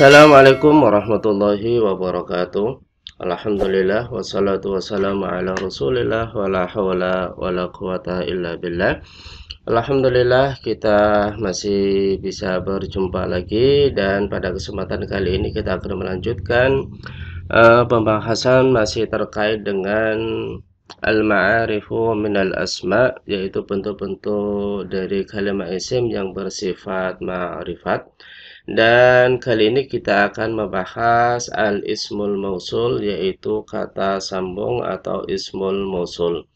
Assalamualaikum warahmatullahi wabarakatuh. Alhamdulillah wassalatu wassalamu ala Rasulillah hawla wa la quwata illa billah. Alhamdulillah kita masih bisa berjumpa lagi dan pada kesempatan kali ini kita akan melanjutkan uh, pembahasan masih terkait dengan al-ma'arifu minal asma yaitu bentuk-bentuk dari kalimat isim yang bersifat ma'rifat. Ma dan kali ini kita akan membahas al-ismul mausul yaitu kata sambung atau ismul mausul.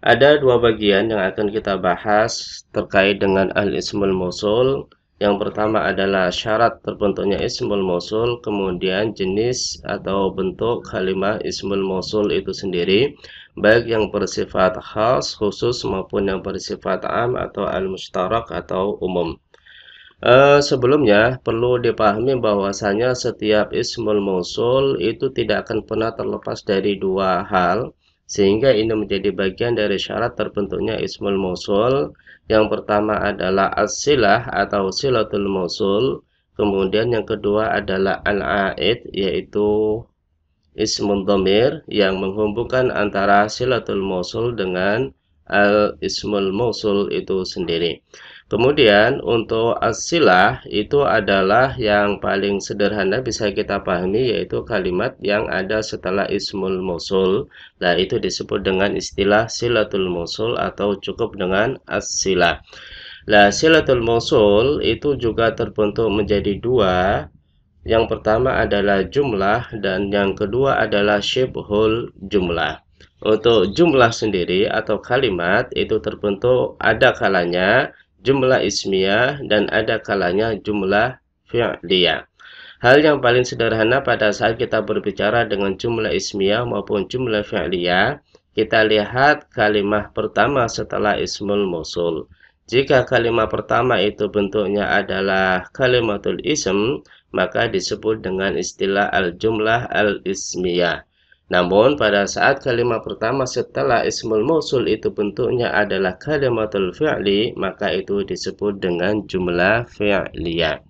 Ada dua bagian yang akan kita bahas terkait dengan al-ismul mausul. Yang pertama adalah syarat terbentuknya ismul mausul, kemudian jenis atau bentuk kalimat ismul mausul itu sendiri, baik yang bersifat khas, khusus maupun yang bersifat am atau al-mustarak atau umum. Uh, sebelumnya perlu dipahami bahwasanya setiap ismul mausul itu tidak akan pernah terlepas dari dua hal sehingga ini menjadi bagian dari syarat terbentuknya ismul mausul. Yang pertama adalah asilah as atau silatul mausul, kemudian yang kedua adalah al-aid yaitu ismun dhamir yang menghubungkan antara silatul mausul dengan al-ismul mausul itu sendiri. Kemudian untuk asilah itu adalah yang paling sederhana bisa kita pahami yaitu kalimat yang ada setelah ismul musul. Nah itu disebut dengan istilah silatul musul atau cukup dengan asilah. Nah silatul musul itu juga terbentuk menjadi dua. Yang pertama adalah jumlah dan yang kedua adalah syibhul jumlah. Untuk jumlah sendiri atau kalimat itu terbentuk ada kalanya jumlah ismiyah dan ada kalanya jumlah fi'liyah. Hal yang paling sederhana pada saat kita berbicara dengan jumlah ismiyah maupun jumlah fi'liyah, kita lihat kalimat pertama setelah ismul musul. Jika kalimat pertama itu bentuknya adalah kalimatul ism, maka disebut dengan istilah al-jumlah al-ismiyah. Namun pada saat kalimat pertama setelah ismul mausul itu bentuknya adalah kalimatul fi'li, maka itu disebut dengan jumlah fi'liyah.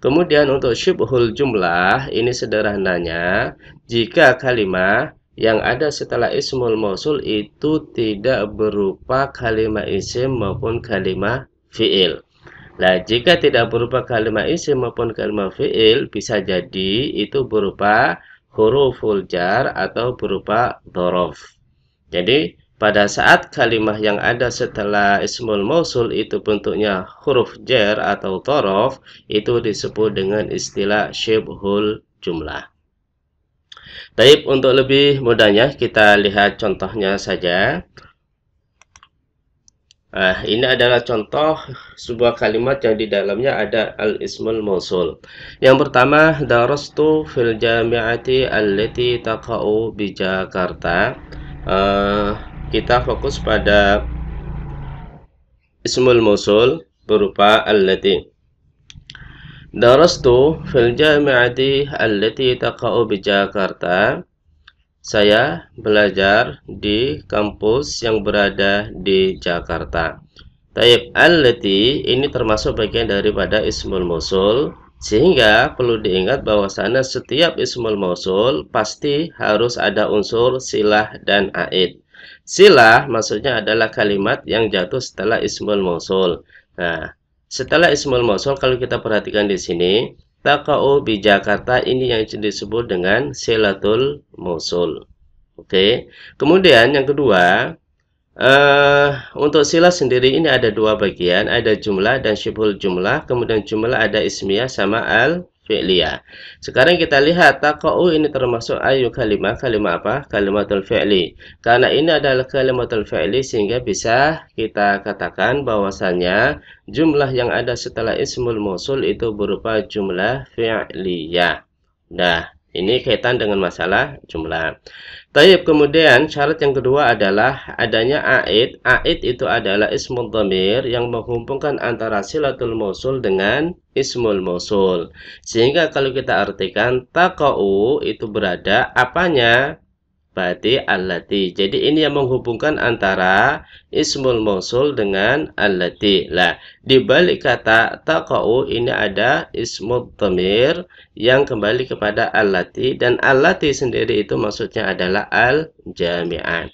Kemudian untuk syubhul jumlah, ini sederhananya, jika kalimat yang ada setelah ismul mausul itu tidak berupa kalimat isim maupun kalimat fi'il. Nah, jika tidak berupa kalimat isim maupun kalimat fi'il, bisa jadi itu berupa huruful jar atau berupa dorof. Jadi pada saat kalimat yang ada setelah ismul mausul itu bentuknya huruf jar atau dorof itu disebut dengan istilah syibhul jumlah. Taib untuk lebih mudahnya kita lihat contohnya saja. Nah, ini adalah contoh sebuah kalimat yang di dalamnya ada al-ismul mausul. Yang pertama, darastu fil jami'ati allati taqa'u bi Jakarta. Uh, kita fokus pada ismul mausul berupa allati. Darastu fil jami'ati allati taqa'u bi Jakarta. Saya belajar di kampus yang berada di Jakarta. Taib allati ini termasuk bagian daripada ismul mausul sehingga perlu diingat bahwasanya setiap ismul mausul pasti harus ada unsur silah dan aid. Silah maksudnya adalah kalimat yang jatuh setelah ismul mausul. Nah, setelah ismul mausul kalau kita perhatikan di sini Takau di Jakarta ini yang disebut dengan selatul Mosul. Oke. Kemudian yang kedua, uh, untuk sila sendiri ini ada dua bagian, ada jumlah dan syibhul jumlah, kemudian jumlah ada ismiyah sama al fi'liya. Sekarang kita lihat taqa'u ini termasuk ayu kalimah, kalimah apa? Kalimatul fi'li. Karena ini adalah kalimatul fi'li sehingga bisa kita katakan bahwasanya jumlah yang ada setelah ismul mausul itu berupa jumlah fi'liyah. Nah, ini kaitan dengan masalah jumlah. Taib kemudian syarat yang kedua adalah adanya aid. Aid itu adalah ismul dhamir yang menghubungkan antara silatul mausul dengan ismul mausul. Sehingga kalau kita artikan takau itu berada apanya berarti allati. Jadi ini yang menghubungkan antara ismul mausul dengan allati. Lah, di balik kata taqau ini ada ismul tamir yang kembali kepada allati dan allati sendiri itu maksudnya adalah al jami'an.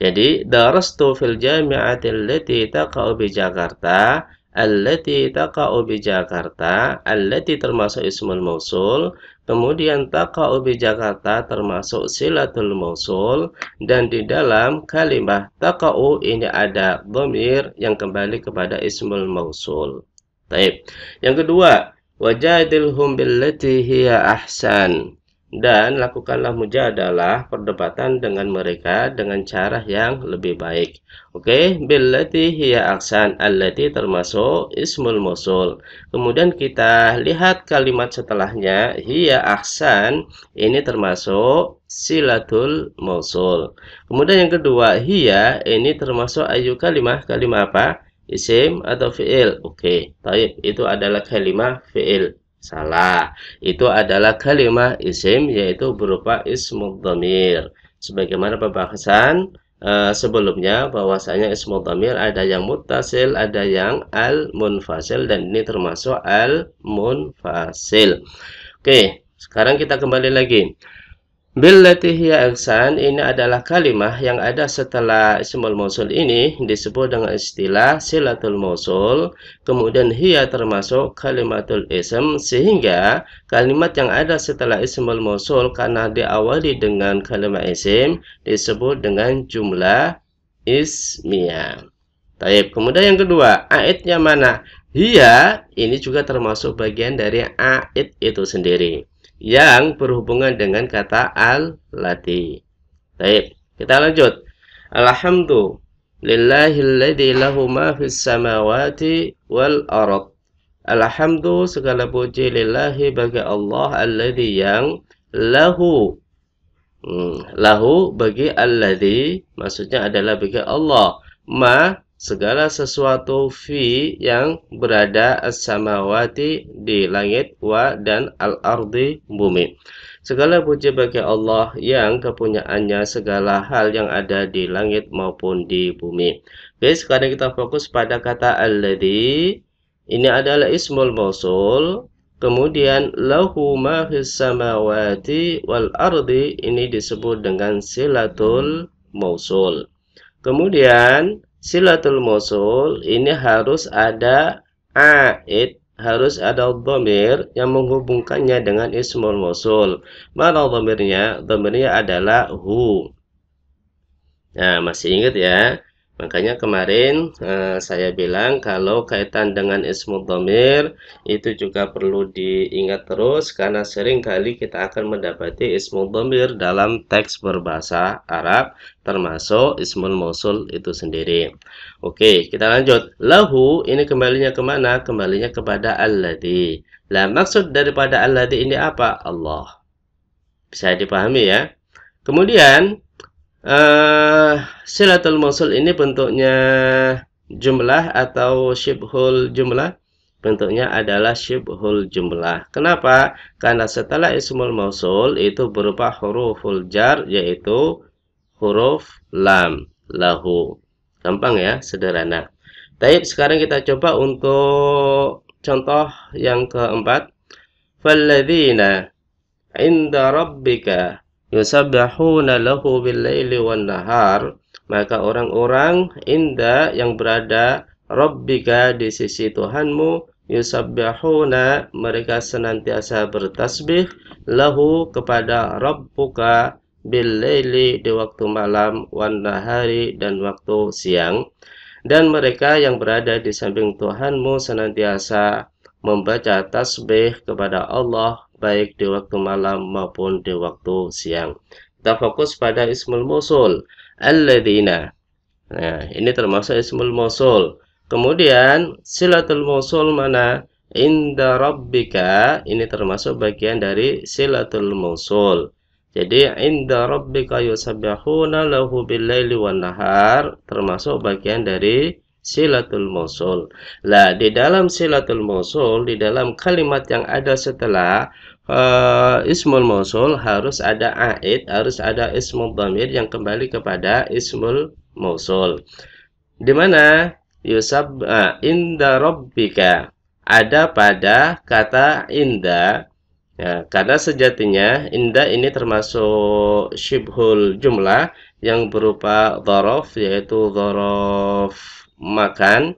Jadi darastu fil jami'ati allati taqau bi Jakarta allati taqa'u bi Jakarta allati termasuk ismul mausul Kemudian taqa'u bi Jakarta termasuk silatul mausul dan di dalam kalimat taqa'u ini ada dhamir yang kembali kepada ismul mausul. Taib. Yang kedua, wajadilhum billati hiya ahsan dan lakukanlah mujadalah perdebatan dengan mereka dengan cara yang lebih baik. Oke, okay? billati hiya aksan allati termasuk ismul musul. Kemudian kita lihat kalimat setelahnya hiya aksan ini termasuk silatul musul. Kemudian yang kedua hiya ini termasuk ayu kalimah kalimah apa? Isim atau fiil. Oke, okay. taib itu adalah kalimat fiil. Salah. Itu adalah kalimah isim yaitu berupa ismul dhamir. Sebagaimana pembahasan Uh, sebelumnya bahwasanya ismul dhamir ada yang mutasil ada yang al munfasil dan ini termasuk al munfasil. Oke, sekarang kita kembali lagi. Billati hiya ini adalah kalimah yang ada setelah ismul mausul ini disebut dengan istilah silatul mausul kemudian hia termasuk kalimatul ism sehingga kalimat yang ada setelah ismul mausul karena diawali dengan kalimat isim disebut dengan jumlah ismiyah. Taib. Kemudian yang kedua, aitnya mana? hia ini juga termasuk bagian dari ait itu sendiri yang berhubungan dengan kata al-lati. Baik, kita lanjut. Alhamdulillahilladzi lahu ma fis samawati wal ard. Alhamdu segala puji lillahi bagi Allah alladzi yang lahu hmm, lahu bagi alladzi maksudnya adalah bagi Allah ma segala sesuatu fi yang berada as-samawati di langit wa dan al-ardi bumi. Segala puji bagi Allah yang kepunyaannya segala hal yang ada di langit maupun di bumi. Oke, sekarang kita fokus pada kata alladhi. Ini adalah ismul mausul. Kemudian lahu ma fis samawati wal ardi ini disebut dengan silatul mausul. Kemudian silatul mosul ini harus ada aid harus ada domir yang menghubungkannya dengan ismul mosul mana domirnya domirnya adalah hu nah masih ingat ya Makanya kemarin uh, saya bilang kalau kaitan dengan ismul domir itu juga perlu diingat terus karena sering kali kita akan mendapati ismul domir dalam teks berbahasa Arab termasuk ismul mausul itu sendiri. Oke, kita lanjut. Lahu ini kembalinya kemana? Kembalinya kepada alladhi. Lah maksud daripada alladhi ini apa? Allah. Bisa dipahami ya. Kemudian uh, silatul mausul ini bentuknya jumlah atau syibhul jumlah bentuknya adalah syibhul jumlah. Kenapa? Karena setelah ismul mausul itu berupa huruful jar yaitu huruf lam lahu. Gampang ya, sederhana. Baik, sekarang kita coba untuk contoh yang keempat. Falladzina inda rabbika yusabbahuna lahu bil wan nahar maka orang-orang indah yang berada rabbika di sisi Tuhanmu yusabbahuna mereka senantiasa bertasbih lahu kepada rabbuka bil di waktu malam wan nahari dan waktu siang dan mereka yang berada di samping Tuhanmu senantiasa membaca tasbih kepada Allah baik di waktu malam maupun di waktu siang. Kita fokus pada ismul musul. Alladzina. Nah, ini termasuk ismul musul. Kemudian silatul musul mana? Inda rabbika. Ini termasuk bagian dari silatul musul. Jadi inda rabbika yusabihuna lahu billayli wa nahar termasuk bagian dari silatul musul. Lah di dalam silatul musul di dalam kalimat yang ada setelah uh, ismul mausul harus ada aid, harus ada ismul dhamir yang kembali kepada ismul mausul. Di mana yusab uh, inda rabbika ada pada kata inda ya, karena sejatinya inda ini termasuk shibhul jumlah yang berupa dhorof yaitu dhorof makan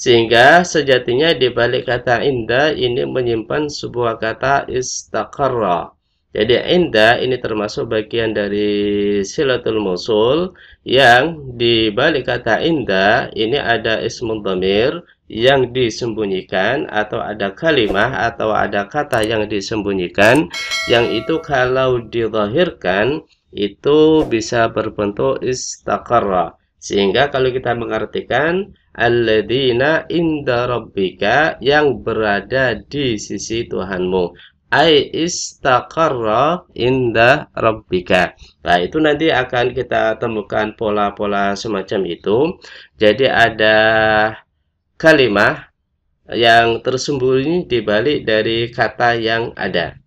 sehingga sejatinya di balik kata inda ini menyimpan sebuah kata istakarra. Jadi inda ini termasuk bagian dari silatul musul yang di balik kata inda ini ada ismul dhamir yang disembunyikan atau ada kalimah atau ada kata yang disembunyikan yang itu kalau dilahirkan itu bisa berbentuk istakarra. Sehingga kalau kita mengartikan alladzina inda rabbika yang berada di sisi Tuhanmu ai istaqarra inda rabbika. Nah, itu nanti akan kita temukan pola-pola semacam itu. Jadi ada kalimah yang tersembunyi di balik dari kata yang ada.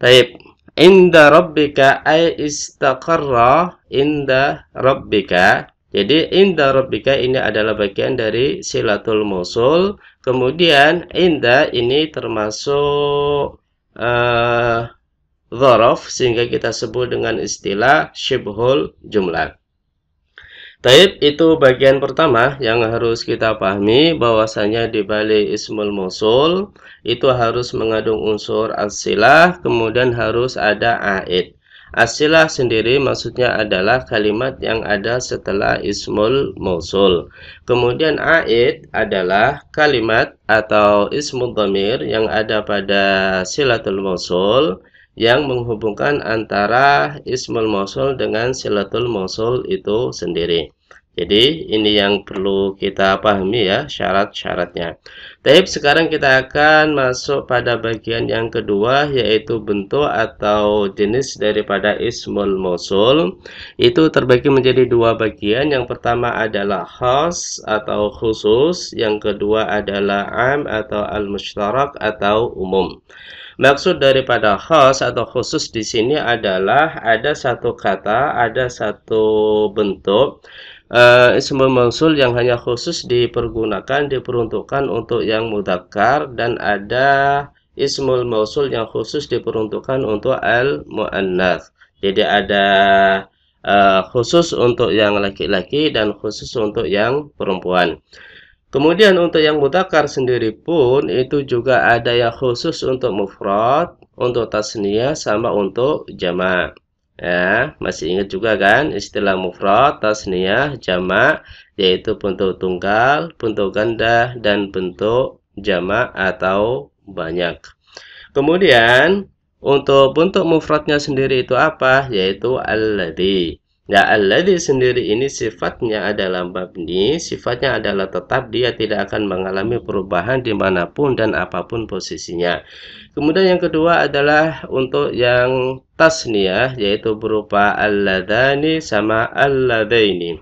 Baik, inda rabbika ai istaqarra inda rabbika jadi inda rabbika ini adalah bagian dari silatul Mosul. Kemudian inda ini termasuk uh, dhorof sehingga kita sebut dengan istilah shibhul jumlah. Taib itu bagian pertama yang harus kita pahami bahwasanya di balik ismul Mosul itu harus mengandung unsur asilah kemudian harus ada aid. Asilah sendiri maksudnya adalah kalimat yang ada setelah ismul mausul. Kemudian aid adalah kalimat atau ismul domir yang ada pada silatul mausul yang menghubungkan antara ismul mausul dengan silatul mausul itu sendiri. Jadi ini yang perlu kita pahami ya syarat-syaratnya. Tapi sekarang kita akan masuk pada bagian yang kedua yaitu bentuk atau jenis daripada ismul mausul. Itu terbagi menjadi dua bagian. Yang pertama adalah khas atau khusus, yang kedua adalah am atau al mustarak atau umum. Maksud daripada khas atau khusus di sini adalah ada satu kata, ada satu bentuk uh, eh, ismul mausul yang hanya khusus dipergunakan diperuntukkan untuk yang mudakar dan ada ismul mausul yang khusus diperuntukkan untuk al muannats. Jadi ada uh, khusus untuk yang laki-laki dan khusus untuk yang perempuan. Kemudian untuk yang mutakar sendiri pun itu juga ada yang khusus untuk mufrad, untuk tasniyah sama untuk jamak ya masih ingat juga kan istilah mufrad tasniyah jamak yaitu bentuk tunggal bentuk ganda dan bentuk jamak atau banyak kemudian untuk bentuk mufradnya sendiri itu apa yaitu alladzi Nah, alladhi sendiri ini sifatnya adalah mabni, sifatnya adalah tetap dia tidak akan mengalami perubahan dimanapun dan apapun posisinya. Kemudian yang kedua adalah untuk yang tasniyah, yaitu berupa alladhani sama alladhaini.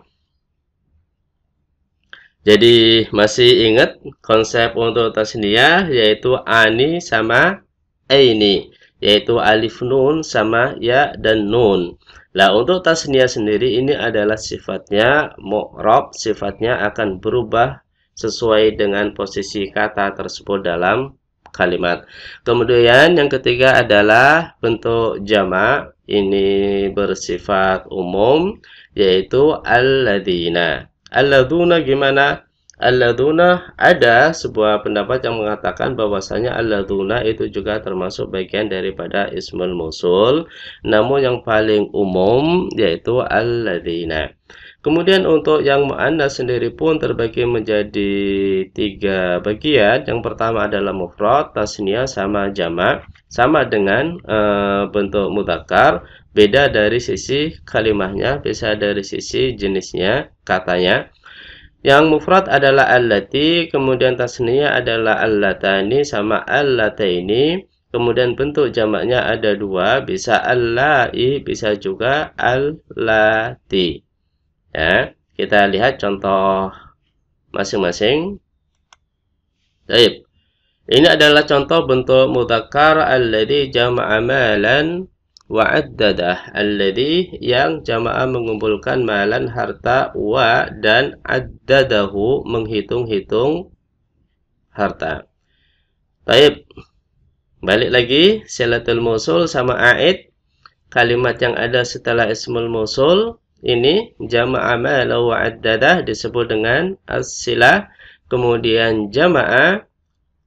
Jadi masih ingat konsep untuk tasniyah yaitu ani sama aini, yaitu alif nun sama ya dan nun. Nah, untuk tasnia sendiri ini adalah sifatnya mu'rob, sifatnya akan berubah sesuai dengan posisi kata tersebut dalam kalimat. Kemudian yang ketiga adalah bentuk jamak. Ini bersifat umum yaitu alladzina. Alladzuna gimana? Alladuna ada sebuah pendapat yang mengatakan bahwasanya alladuna itu juga termasuk bagian daripada ismul musul namun yang paling umum yaitu alladina Kemudian untuk yang mu'annas sendiri pun terbagi menjadi tiga bagian. Yang pertama adalah mufrad, tasnia sama jamak, sama dengan e, bentuk mutakar. beda dari sisi kalimahnya, bisa dari sisi jenisnya, katanya. Yang mufrad adalah allati, kemudian tasniya adalah allatani sama allataini. Kemudian bentuk jamaknya ada dua, bisa allai, bisa juga allati. Ya, kita lihat contoh masing-masing. Baik. Ini adalah contoh bentuk mudakar alladhi jama'a melan wa'addadah alladhi yang jamaah mengumpulkan malan harta wa dan addadahu menghitung-hitung harta. Baik. Balik lagi silatul musul sama aid. Kalimat yang ada setelah ismul musul ini jama'a mala wa'addadah disebut dengan as-silah. Kemudian jamaah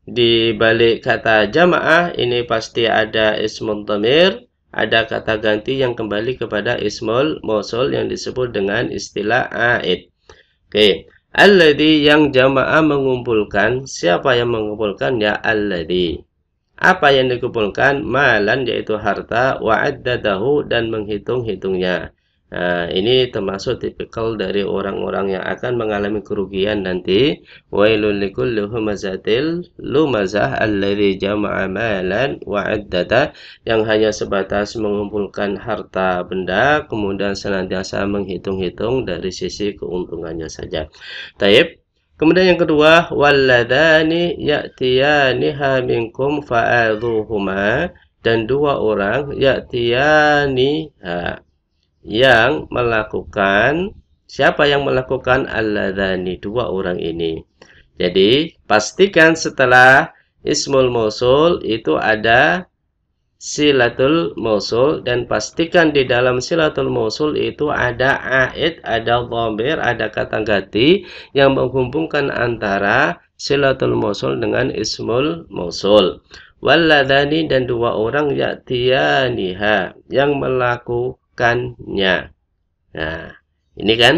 di balik kata jamaah ini pasti ada ismul dhamir ada kata ganti yang kembali kepada ismul mausul yang disebut dengan istilah aid. Oke, al alladhi yang jamaah mengumpulkan, siapa yang mengumpulkan ya alladhi. Apa yang dikumpulkan? Malan yaitu harta, wa'addadahu dan menghitung-hitungnya. Nah, ini termasuk tipikal dari orang-orang yang akan mengalami kerugian nanti. Wailul likulli humazatil lumazah alladzi jama'a malan wa yang hanya sebatas mengumpulkan harta benda kemudian senantiasa menghitung-hitung dari sisi keuntungannya saja. Taib Kemudian yang kedua, waladani yaktiyani minkum fa'adhuhuma dan dua orang ya'tiyani ha yang melakukan siapa yang melakukan alladzani dua orang ini. Jadi pastikan setelah ismul mausul itu ada silatul mausul dan pastikan di dalam silatul mausul itu ada aid, ada dhamir, ada kata ganti yang menghubungkan antara silatul mausul dengan ismul mausul. Walladzani dan dua orang yaktiyaniha yang melakukan melakukannya. Nah, ini kan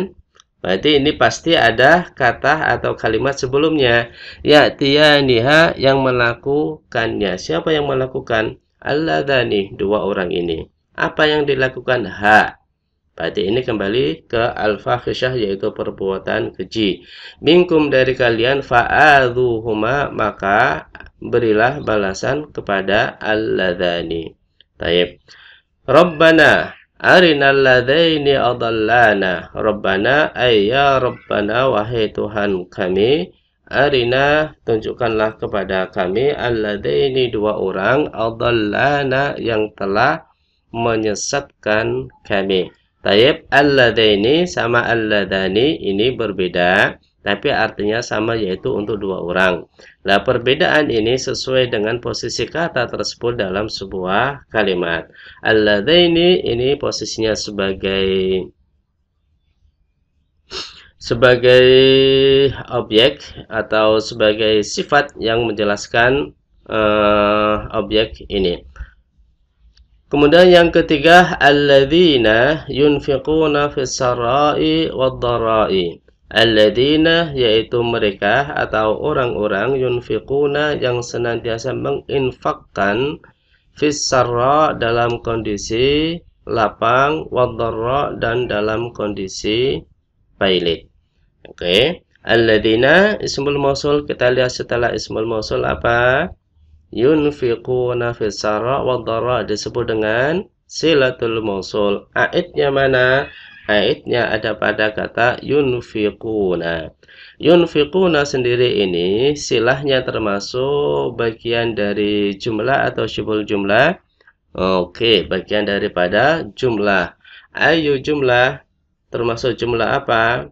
berarti ini pasti ada kata atau kalimat sebelumnya ya tiyaniha yang melakukannya. Siapa yang melakukan? Alladani, dua orang ini. Apa yang dilakukan? Ha. Berarti ini kembali ke al khisyah yaitu perbuatan keji. Minkum dari kalian fa'adhuhuma maka berilah balasan kepada alladani. Taib. Rabbana Arinal ini adallana Rabbana ayya Rabbana wahai Tuhan kami Arina tunjukkanlah kepada kami alladaini dua orang adallana yang telah menyesatkan kami Taib alladaini sama alladani ini berbeda tapi artinya sama yaitu untuk dua orang. Nah, perbedaan ini sesuai dengan posisi kata tersebut dalam sebuah kalimat. Alladaini ini posisinya sebagai sebagai objek atau sebagai sifat yang menjelaskan uh, objek ini. Kemudian yang ketiga alladzina yunfiquna fis sarai wad darai. Alladina yaitu mereka atau orang-orang yunfiquna yang senantiasa menginfakkan fisarra dalam kondisi lapang wadarra dan dalam kondisi pailit. Oke. Okay. Alladina ismul mausul kita lihat setelah ismul mausul apa? Yunfiquna fisarra wadarra disebut dengan silatul mausul. Aidnya mana? haidnya ada pada kata yunfiquna. Yunfiquna sendiri ini silahnya termasuk bagian dari jumlah atau syubul jumlah. Oke, bagian daripada jumlah. Ayo jumlah termasuk jumlah apa?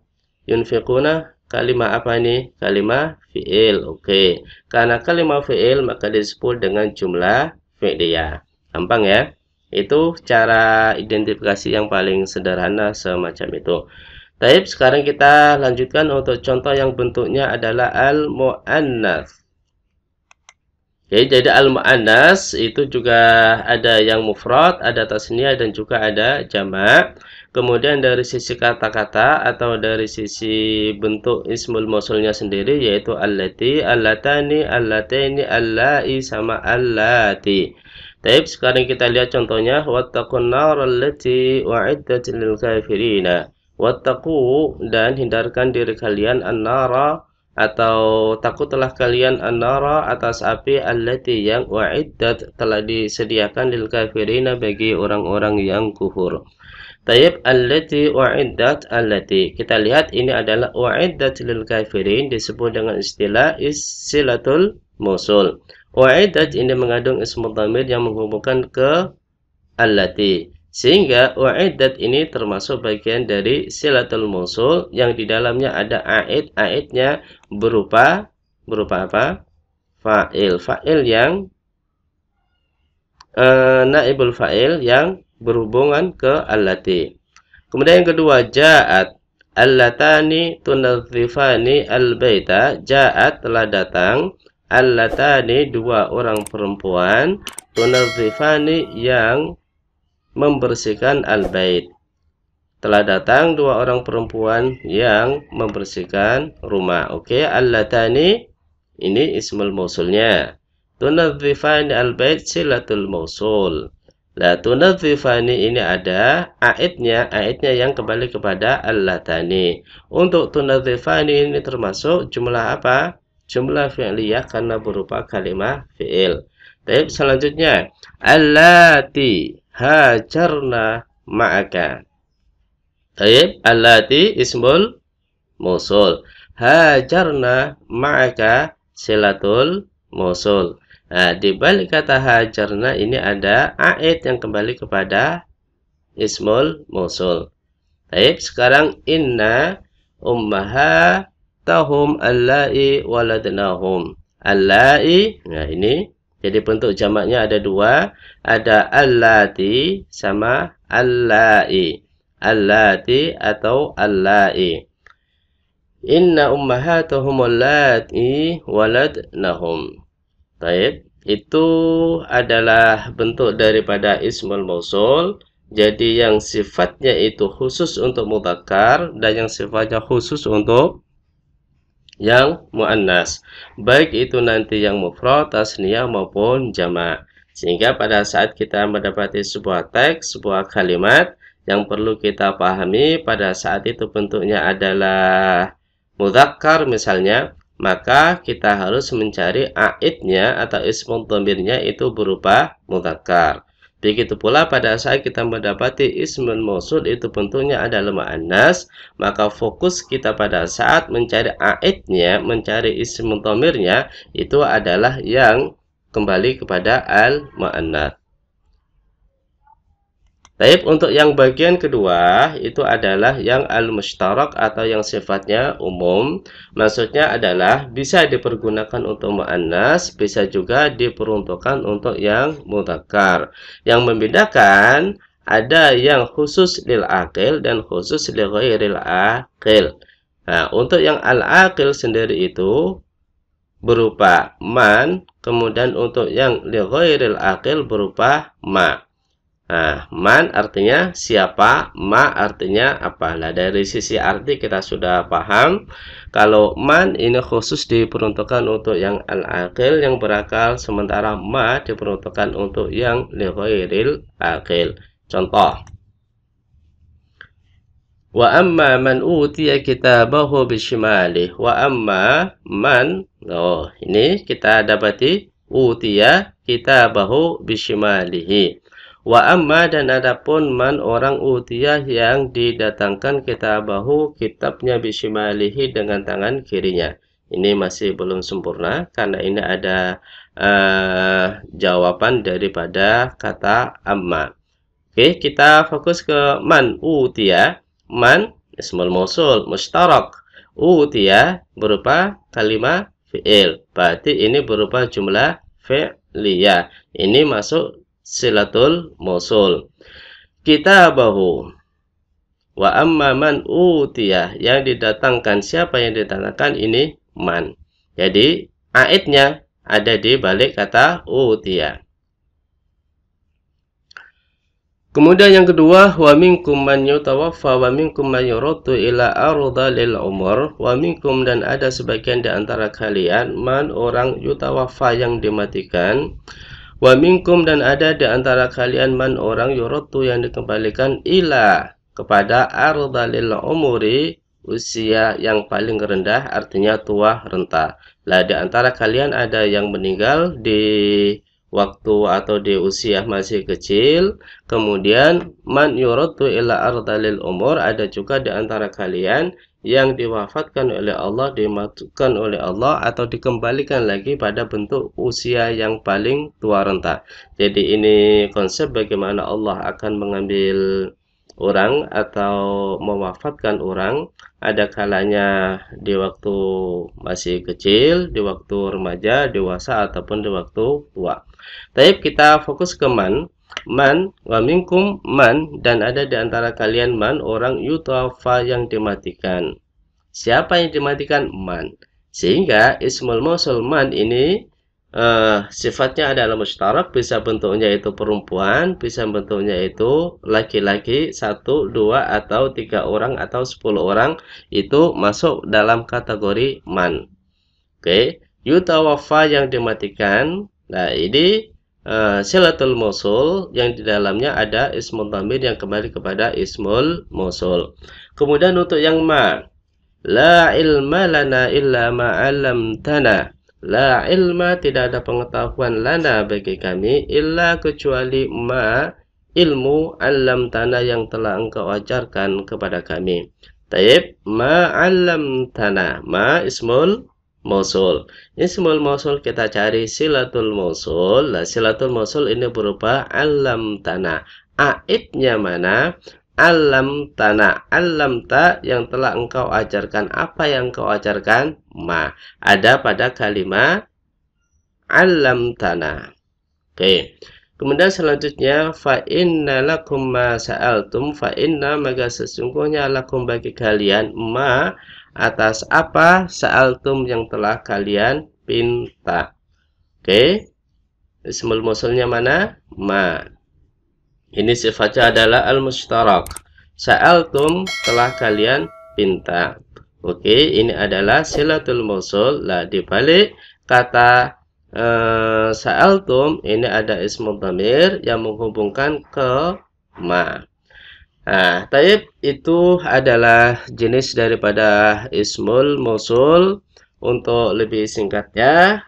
Yunfiquna kalimat apa ini? Kalimat fi'il. Oke. Karena kalimat fi'il maka disebut dengan jumlah fi'liyah. Gampang ya? Itu cara identifikasi yang paling sederhana semacam itu. Taib, sekarang kita lanjutkan untuk contoh yang bentuknya adalah al muannas Oke, jadi al-mu'annas itu juga ada yang mufrad, ada tasnia dan juga ada jamak. Kemudian dari sisi kata-kata atau dari sisi bentuk ismul mausulnya sendiri yaitu allati, allatani, allataini, allai sama allati. Taib sekarang kita lihat contohnya wattaqun naral lati wa'iddat lil kafirina. Wattaqu dan hindarkan diri kalian annara atau takutlah kalian annara atas api allati yang wa'idat telah disediakan lil kafirina bagi orang-orang yang kufur. Taib allati wa'iddat allati. Kita lihat ini adalah wa'iddat lil kafirin disebut dengan istilah istilatul mausul. Wa'idat ini mengandung ismul dhamir yang menghubungkan ke allati. Sehingga wa'idat ini termasuk bagian dari silatul mausul yang di dalamnya ada a'id. A'idnya berupa berupa apa? Fa'il. Fa'il yang e, naibul fa'il yang berhubungan ke allati. Kemudian yang kedua ja'at allatani tunadzifani baita ja'at telah datang allatani dua orang perempuan tunadzifani yang membersihkan al-bait. Telah datang dua orang perempuan yang membersihkan rumah. Oke, okay? allatani ini ismul mausulnya. Tunadzifani al-bait silatul mausul. Nah, tunadzifani ini ada aidnya, aidnya yang kembali kepada allatani. Untuk tunadzifani ini termasuk jumlah apa? jumlah fi'liyah karena berupa kalimah fi'il. Baik, selanjutnya allati hajarna ma'aka. Baik, allati ismul musul. Hajarna ma'aka silatul musul. Nah, di balik kata hajarna ini ada a'id yang kembali kepada ismul musul. Baik, sekarang inna ummaha tahum allai waladnahum. Allai, nah ini. Jadi bentuk jamaknya ada dua. Ada allati sama allai. Allati atau allai. Inna ummahatuhum allati waladnahum. Baik. Itu adalah bentuk daripada ismul mausul. Jadi yang sifatnya itu khusus untuk mudakar dan yang sifatnya khusus untuk yang muannas, baik itu nanti yang mufrad, tasniyah maupun jamak. Sehingga pada saat kita mendapati sebuah teks, sebuah kalimat yang perlu kita pahami pada saat itu bentuknya adalah mudzakkar misalnya, maka kita harus mencari aitnya atau ismul tombirnya itu berupa mudzakkar. Begitu pula pada saat kita mendapati ismun mausul itu bentuknya ada lemah anas, maka fokus kita pada saat mencari aidnya, mencari ismun tomirnya, itu adalah yang kembali kepada al-ma'anat. Taib untuk yang bagian kedua itu adalah yang al-mustarak atau yang sifatnya umum. Maksudnya adalah bisa dipergunakan untuk mu'annas, bisa juga diperuntukkan untuk yang mutakar. Yang membedakan ada yang khusus lil akil dan khusus lil ghairil akil. Nah, untuk yang al-akil sendiri itu berupa man, kemudian untuk yang lil ghairil akil berupa ma. Nah, man artinya siapa, ma artinya apa. Nah, dari sisi arti kita sudah paham. Kalau man ini khusus diperuntukkan untuk yang al akil yang berakal, sementara ma diperuntukkan untuk yang lihoiril akil. Contoh. Wa amma man utiya kitabahu bishimalih. Wa amma man. Oh, ini kita dapati utiya kitabahu bishimalihi. Wa amma dan adapun man orang utiyah yang didatangkan kitabahu kitabnya bishimalihi dengan tangan kirinya. Ini masih belum sempurna karena ini ada uh, jawaban daripada kata amma. Oke, kita fokus ke man utiyah. Man ismul musul mustarak. Utiyah berupa kalimat fi'il. Berarti ini berupa jumlah fi'liyah. Ini masuk silatul mausul. bahu, wa amma man utiyah yang didatangkan siapa yang didatangkan ini man. Jadi aitnya ada di balik kata utiyah. Kemudian yang kedua, wa minkum man yutawaffa wa minkum man yuraddu ila arda umur wa minkum dan ada sebagian di antara kalian man orang yutawaffa yang dimatikan Wa minkum dan ada di antara kalian man orang yurutu yang dikembalikan ila kepada ardalil umuri usia yang paling rendah artinya tua renta. Lah di antara kalian ada yang meninggal di waktu atau di usia masih kecil. Kemudian man yurutu ila ardalil umur ada juga di antara kalian yang diwafatkan oleh Allah, dimatikan oleh Allah atau dikembalikan lagi pada bentuk usia yang paling tua renta. Jadi ini konsep bagaimana Allah akan mengambil orang atau mewafatkan orang ada kalanya di waktu masih kecil, di waktu remaja, dewasa ataupun di waktu tua. Tapi kita fokus ke man man wa minkum man dan ada di antara kalian man orang yutafa yang dimatikan. Siapa yang dimatikan? Man. Sehingga ismul mausul man ini uh, sifatnya adalah mustarak bisa bentuknya itu perempuan, bisa bentuknya itu laki-laki satu, dua atau tiga orang atau sepuluh orang itu masuk dalam kategori man. Oke, okay. yutawafa yang dimatikan. Nah, ini Uh, silatul mosul yang di dalamnya ada ismul dhamir yang kembali kepada ismul mosul. Kemudian untuk yang ma, la ilma lana illa tana La ilma tidak ada pengetahuan lana bagi kami illa kecuali ma ilmu alam tanah yang telah engkau ajarkan kepada kami. Taib ma alam tanah ma ismul mausul. simbol mausul kita cari silatul mausul. Nah, silatul mausul ini berupa alam tanah. Aibnya mana? Alam tanah, alam ta yang telah engkau ajarkan. Apa yang engkau ajarkan? Ma. Ada pada kalimat alam tanah. Oke. Kemudian selanjutnya fa inna lakum ma sa'altum fa inna maka sesungguhnya lakum bagi kalian ma atas apa sa'altum yang telah kalian pinta. Oke. Okay. Ismul musulnya mana? Ma. Ini sifatnya adalah al-mustarak. Sa'altum telah kalian pinta. Oke, ini adalah silatul musul. Lah dibalik kata eh, sa'altum ini ada ismul damir yang menghubungkan ke ma. Nah, taib itu adalah jenis daripada ismul musul. untuk lebih singkatnya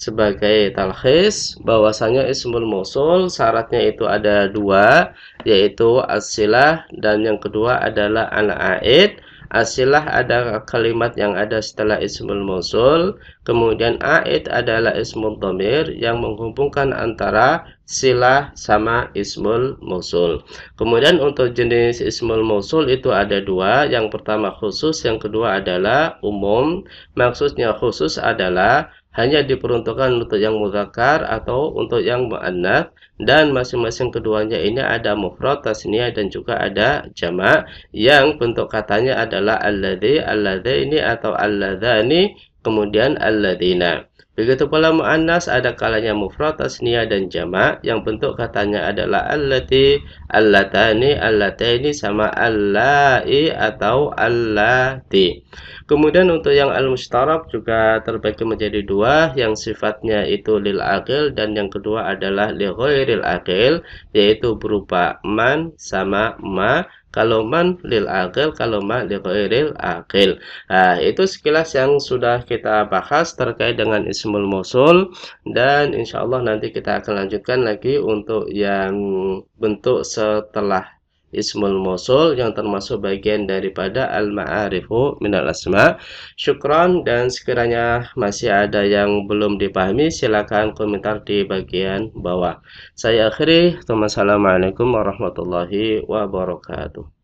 sebagai talhis bahwasanya ismul musul syaratnya itu ada dua yaitu asilah dan yang kedua adalah al-a'id. asilah as ada kalimat yang ada setelah ismul musul, kemudian aid adalah ismul domir yang menghubungkan antara silah sama ismul mausul. Kemudian untuk jenis ismul mausul itu ada dua. Yang pertama khusus, yang kedua adalah umum. Maksudnya khusus adalah hanya diperuntukkan untuk yang muzakkar atau untuk yang muannats dan masing-masing keduanya ini ada mufrad, tasniyah dan juga ada jamak yang bentuk katanya adalah alladzi, ini atau alladzani kemudian alladzina. Begitu pula mu'annas ada kalanya mufrad, tasniyah dan jamak yang bentuk katanya adalah allati, allatani, allataini sama allai atau allati. Kemudian untuk yang al-mustarab juga terbagi menjadi dua, yang sifatnya itu lil aqil dan yang kedua adalah li ghairil aqil yaitu berupa man sama ma kaloman lil akil kaloma lil akil nah, itu sekilas yang sudah kita bahas terkait dengan ismul musul dan insyaallah nanti kita akan lanjutkan lagi untuk yang bentuk setelah ismul mausul yang termasuk bagian daripada al-ma'arifu minal asma. Syukron dan sekiranya masih ada yang belum dipahami silakan komentar di bagian bawah. Saya akhiri. Wassalamualaikum warahmatullahi wabarakatuh.